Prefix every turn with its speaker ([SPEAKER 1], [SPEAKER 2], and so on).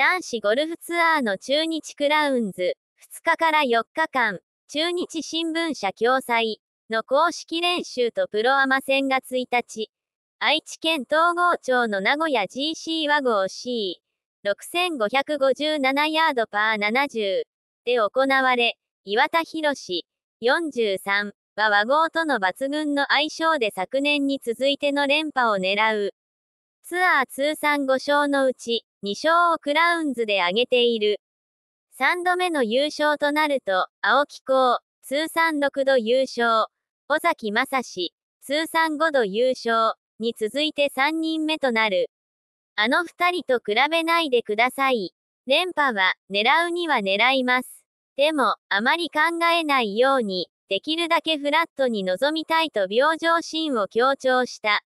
[SPEAKER 1] 男子ゴルフツアーの中日クラウンズ、2日から4日間、中日新聞社共催の公式練習とプロアマ戦が1日、愛知県東郷町の名古屋 GC 和合 C、6557ヤードパー70で行われ、岩田博43は和合との抜群の相性で昨年に続いての連覇を狙う。ツアー通算5勝のうち、2勝をクラウンズで挙げている。3度目の優勝となると、青木功、通算6度優勝、尾崎正史、通算5度優勝、に続いて3人目となる。あの2人と比べないでください。連覇は、狙うには狙います。でも、あまり考えないように、できるだけフラットに臨みたいと病状心を強調した。